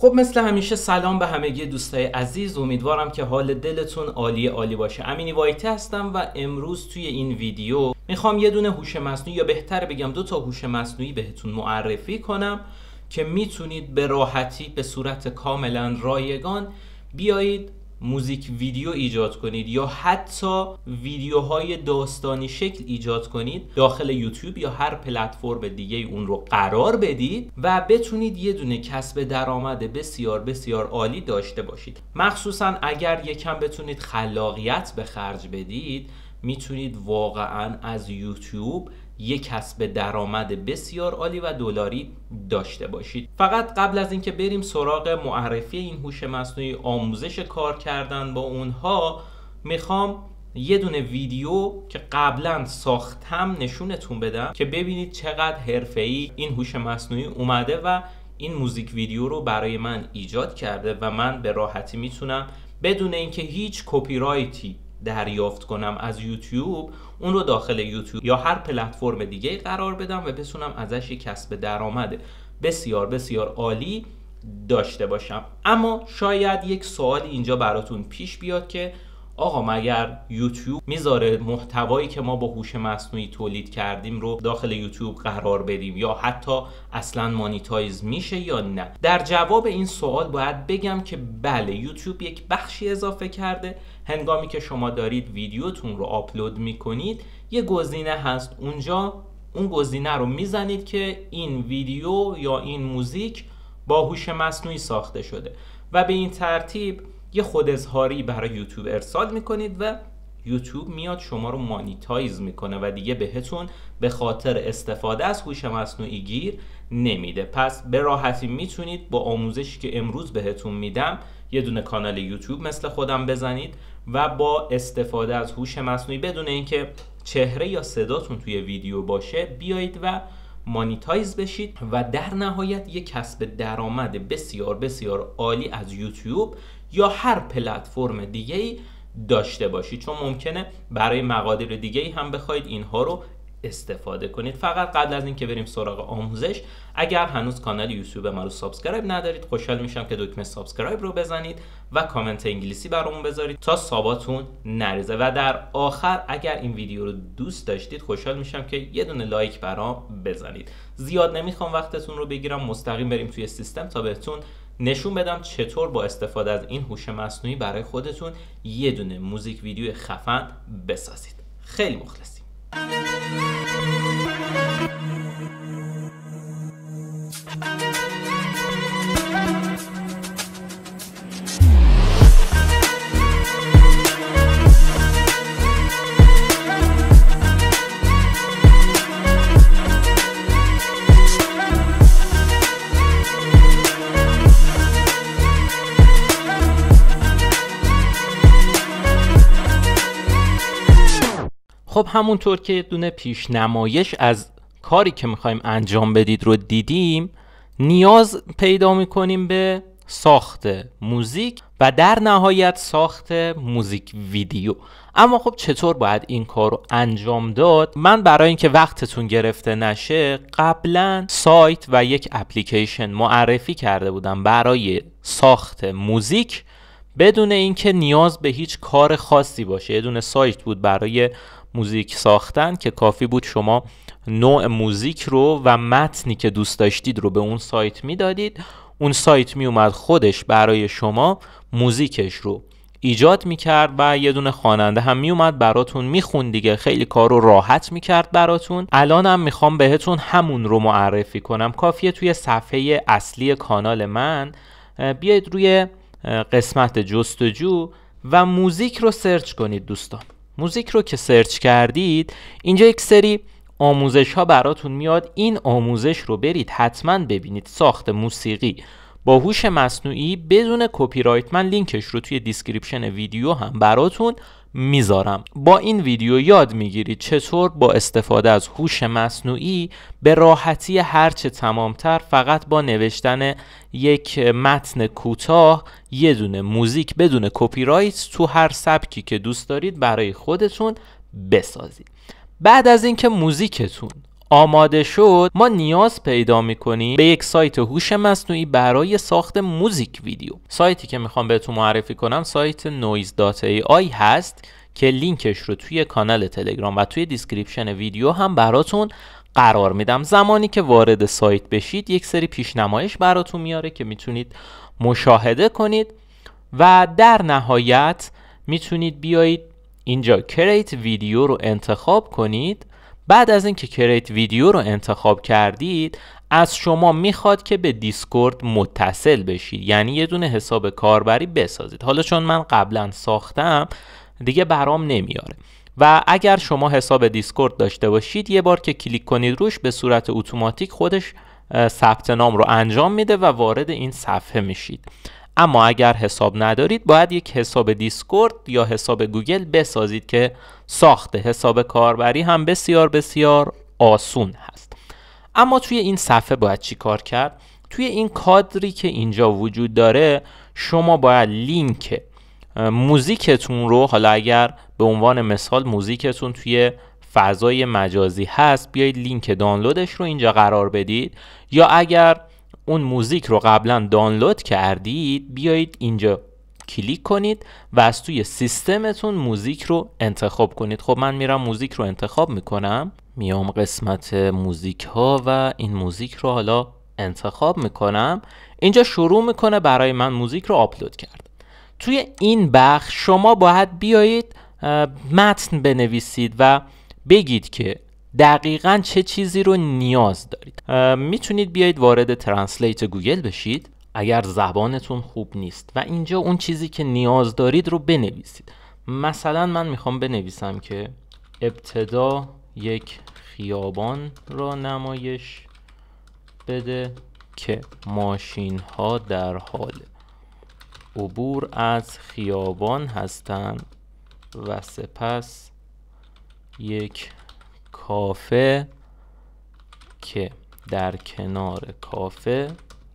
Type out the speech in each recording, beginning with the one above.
خب مثل همیشه سلام به همگی دوستای عزیز امیدوارم که حال دلتون عالی عالی باشه امینی وایته هستم و امروز توی این ویدیو میخوام یه دونه هوش مصنوعی یا بهتر بگم دو تا هوش مصنوعی بهتون معرفی کنم که میتونید به راحتی به صورت کاملا رایگان بیایید موزیک ویدیو ایجاد کنید یا حتی ویدیوهای داستانی شکل ایجاد کنید داخل یوتیوب یا هر پلتفرم دیگه اون رو قرار بدید و بتونید یه دونه کسب درآمد بسیار بسیار عالی داشته باشید مخصوصا اگر یکم بتونید خلاقیت به خرج بدید میتونید واقعا از یوتیوب یک کسب درآمد بسیار عالی و دلاری داشته باشید فقط قبل از اینکه بریم سراغ معرفی این هوش مصنوعی آموزش کار کردن با اونها میخوام یه دونه ویدیو که قبلا ساختم نشونتون بدم که ببینید چقدر ای این هوش مصنوعی اومده و این موزیک ویدیو رو برای من ایجاد کرده و من به راحتی میتونم بدون اینکه هیچ کپی رایتی دریافت کنم از یوتیوب اون رو داخل یوتیوب یا هر پلتفرم دیگه قرار بدم و بتونم ازش یک کسب درآمد بسیار بسیار عالی داشته باشم اما شاید یک سوال اینجا براتون پیش بیاد که آقا مگر یوتیوب میذاره محتوایی که ما با هوش مصنوعی تولید کردیم رو داخل یوتیوب قرار بدیم یا حتی اصلا مانیتایز میشه یا نه در جواب این سوال باید بگم که بله یوتیوب یک بخشی اضافه کرده هنگامی که شما دارید ویدیوتون رو آپلود میکنید یه گزینه هست اونجا اون گزینه رو میزنید که این ویدیو یا این موزیک با هوش مصنوعی ساخته شده و به این ترتیب یه خود اظهاری برای یوتیوب ارسال میکنید و یوتیوب میاد شما رو مانیتایز میکنه و دیگه بهتون به خاطر استفاده از هوش مصنوعی گیر نمیده پس به راحتی میتونید با آموزشی که امروز بهتون میدم یه دونه کانال یوتیوب مثل خودم بزنید و با استفاده از هوش مصنوعی بدون اینکه چهره یا صداتون توی ویدیو باشه بیایید و مانیتایز بشید و در نهایت یک کسب درآمد بسیار بسیار عالی از یوتیوب یا هر پلتفرم دیگه ای داشته باشید چون ممکنه برای مقادیر دیگه ای هم بخواید اینها رو استفاده کنید فقط قبل از اینکه بریم سراغ آموزش اگر هنوز کانال یوتیوب ما رو سابسکرایب ندارید خوشحال میشم که دکمه سابسکرایب رو بزنید و کامنت انگلیسی برامون بذارید تا ساباتون نریزه و در آخر اگر این ویدیو رو دوست داشتید خوشحال میشم که یه دونه لایک برام بزنید زیاد نمیخوام وقتتون رو بگیرم مستقیم بریم توی سیستم تا بهتون نشون بدم چطور با استفاده از این هوش مصنوعی برای خودتون یه دونه موزیک ویدیو خفن بسازید خیلی مخلصی خب همونطور که یه دونه پیش نمایش از کاری که میخوایم انجام بدید رو دیدیم نیاز پیدا میکنیم به ساخت موزیک و در نهایت ساخت موزیک ویدیو اما خب چطور باید این کار رو انجام داد من برای اینکه وقتتون گرفته نشه قبلا سایت و یک اپلیکیشن معرفی کرده بودم برای ساخت موزیک بدون اینکه نیاز به هیچ کار خاصی باشه یه دونه سایت بود برای موزیک ساختن که کافی بود شما نوع موزیک رو و متنی که دوست داشتید رو به اون سایت میدادید اون سایت اومد خودش برای شما موزیکش رو ایجاد کرد و یه دونه خواننده هم می اومد براتون میخون دیگه خیلی کار رو راحت کرد براتون الانم میخوام بهتون همون رو معرفی کنم کافیه توی صفحه اصلی کانال من بیاید روی قسمت جستجو و موزیک رو سرچ کنید دوستان موزیک رو که سرچ کردید اینجا یک سری آموزش ها براتون میاد این آموزش رو برید حتما ببینید ساخت موسیقی با هوش مصنوعی بدون کپی رایت من لینکش رو توی دیسکریپشن ویدیو هم براتون میذارم با این ویدیو یاد میگیری چطور با استفاده از هوش مصنوعی به راحتی هرچه تمامتر فقط با نوشتن یک متن کوتاه یه دونه موزیک بدون کپی رایت تو هر سبکی که دوست دارید برای خودتون بسازید بعد از اینکه موزیکتون آماده شد ما نیاز پیدا میکنیم به یک سایت هوش مصنوعی برای ساخت موزیک ویدیو سایتی که میخوام بهتون معرفی کنم سایت noise.ai هست که لینکش رو توی کانال تلگرام و توی دیسکریپشن ویدیو هم براتون قرار میدم زمانی که وارد سایت بشید یک سری پیشنمایش براتون میاره که میتونید مشاهده کنید و در نهایت میتونید بیایید اینجا کریت ویدیو رو انتخاب کنید بعد از اینکه کریت ویدیو رو انتخاب کردید از شما میخواد که به دیسکورد متصل بشید یعنی یه دونه حساب کاربری بسازید حالا چون من قبلا ساختم دیگه برام نمیاره و اگر شما حساب دیسکورد داشته باشید یه بار که کلیک کنید روش به صورت اتوماتیک خودش ثبت نام رو انجام میده و وارد این صفحه میشید اما اگر حساب ندارید باید یک حساب دیسکورد یا حساب گوگل بسازید که ساخت حساب کاربری هم بسیار بسیار آسون هست اما توی این صفحه باید چی کار کرد؟ توی این کادری که اینجا وجود داره شما باید لینک موزیکتون رو حالا اگر به عنوان مثال موزیکتون توی فضای مجازی هست بیایید لینک دانلودش رو اینجا قرار بدید یا اگر اون موزیک رو قبلا دانلود کردید بیایید اینجا کلیک کنید و از توی سیستمتون موزیک رو انتخاب کنید خب من میرم موزیک رو انتخاب میکنم میام قسمت موزیک ها و این موزیک رو حالا انتخاب میکنم اینجا شروع میکنه برای من موزیک رو آپلود کرد توی این بخش شما باید بیایید متن بنویسید و بگید که دقیقا چه چیزی رو نیاز دارید میتونید بیایید وارد ترنسلیت گوگل بشید اگر زبانتون خوب نیست و اینجا اون چیزی که نیاز دارید رو بنویسید مثلا من میخوام بنویسم که ابتدا یک خیابان را نمایش بده که ماشین ها در حال عبور از خیابان هستند و سپس یک کافه که در کنار کافه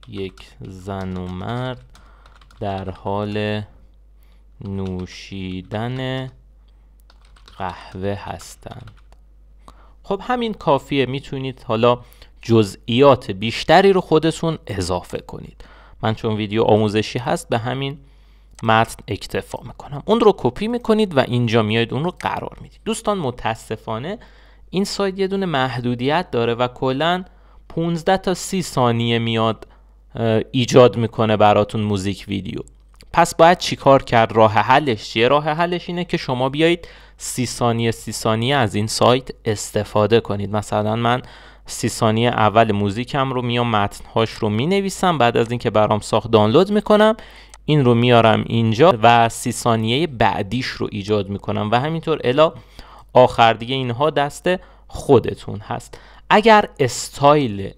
یک زن و مرد در حال نوشیدن قهوه هستند خب همین کافیه میتونید حالا جزئیات بیشتری رو خودتون اضافه کنید من چون ویدیو آموزشی هست به همین متن اکتفا میکنم اون رو کپی میکنید و اینجا میاید اون رو قرار میدید دوستان متاسفانه این سایت یه دونه محدودیت داره و کلا 15 تا 30 ثانیه میاد ایجاد میکنه براتون موزیک ویدیو پس باید چیکار کرد راه حلش چیه راه حلش اینه که شما بیایید 30 ثانیه 30 ثانیه از این سایت استفاده کنید مثلا من 30 ثانیه اول موزیکم رو میام متنهاش رو مینویسم بعد از اینکه برام ساخت دانلود میکنم این رو میارم اینجا و 30 ثانیه بعدیش رو ایجاد میکنم و همینطور الا آخر دیگه اینها دست خودتون هست اگر استایل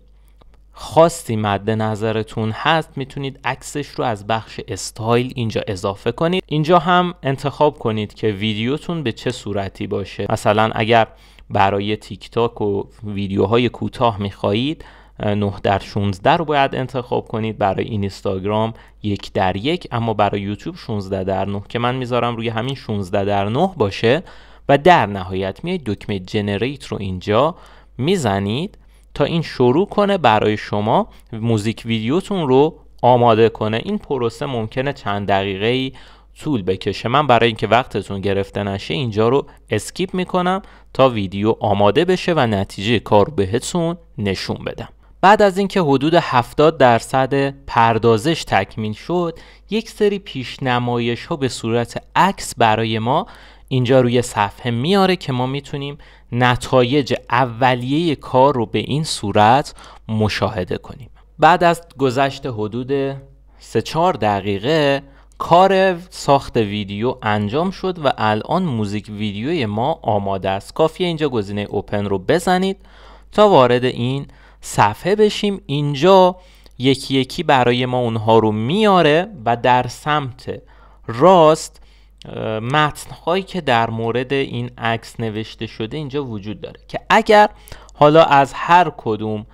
خاصی مد نظرتون هست میتونید عکسش رو از بخش استایل اینجا اضافه کنید اینجا هم انتخاب کنید که ویدیوتون به چه صورتی باشه مثلا اگر برای تیک تاک و ویدیوهای کوتاه میخواهید 9 در 16 رو باید انتخاب کنید برای اینستاگرام یک در یک اما برای یوتیوب 16 در 9 که من میذارم روی همین 16 در 9 باشه و در نهایت میایید دکمه جنریت رو اینجا میزنید تا این شروع کنه برای شما موزیک ویدیوتون رو آماده کنه این پروسه ممکنه چند دقیقه ای طول بکشه من برای اینکه وقتتون گرفته نشه اینجا رو اسکیپ میکنم تا ویدیو آماده بشه و نتیجه کار بهتون نشون بدم بعد از اینکه حدود 70 درصد پردازش تکمیل شد یک سری پیش نمایش ها به صورت عکس برای ما اینجا روی صفحه میاره که ما میتونیم نتایج اولیه کار رو به این صورت مشاهده کنیم بعد از گذشت حدود 3 4 دقیقه کار ساخت ویدیو انجام شد و الان موزیک ویدیوی ما آماده است کافی اینجا گزینه اوپن رو بزنید تا وارد این صفحه بشیم اینجا یکی یکی برای ما اونها رو میاره و در سمت راست متنهایی که در مورد این عکس نوشته شده اینجا وجود داره که اگر حالا از هر کدوم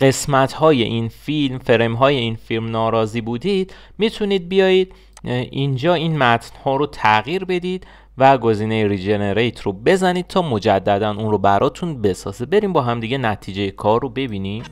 قسمت های این فیلم فریم های این فیلم ناراضی بودید میتونید بیایید اینجا این متن ها رو تغییر بدید و گزینه ریجنریت رو بزنید تا مجددا اون رو براتون بسازه بریم با هم دیگه نتیجه کار رو ببینیم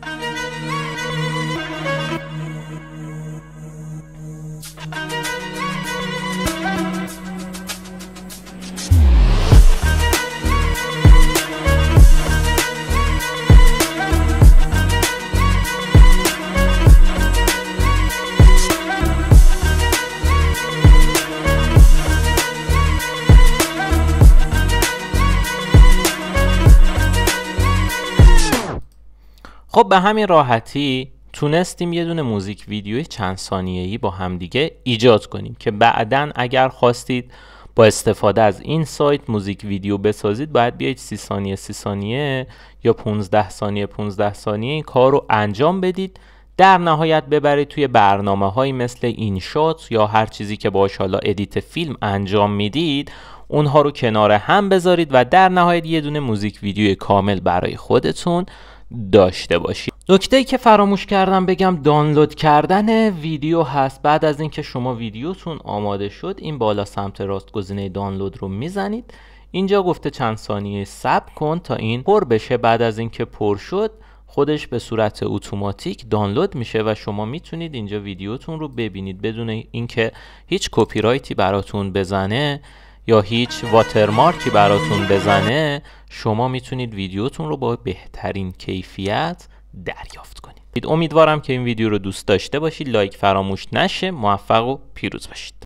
به همین راحتی تونستیم یه دونه موزیک ویدیوی چند ثانیه‌ای با همدیگه ایجاد کنیم که بعدا اگر خواستید با استفاده از این سایت موزیک ویدیو بسازید باید بیایید 30 ثانیه 30 ثانیه یا 15 ثانیه 15 ثانیه این کار رو انجام بدید در نهایت ببرید توی برنامه های مثل این شات یا هر چیزی که باش حالا ادیت فیلم انجام میدید اونها رو کنار هم بذارید و در نهایت یه دونه موزیک ویدیو کامل برای خودتون داشته باشید نکته ای که فراموش کردم بگم دانلود کردن ویدیو هست بعد از اینکه شما ویدیوتون آماده شد این بالا سمت راست گزینه دانلود رو میزنید اینجا گفته چند ثانیه صبر کن تا این پر بشه بعد از اینکه پر شد خودش به صورت اتوماتیک دانلود میشه و شما میتونید اینجا ویدیوتون رو ببینید بدون اینکه هیچ کپی رایتی براتون بزنه یا هیچ واترمارکی براتون بزنه شما میتونید ویدیوتون رو با بهترین کیفیت دریافت کنید امیدوارم که این ویدیو رو دوست داشته باشید لایک فراموش نشه موفق و پیروز باشید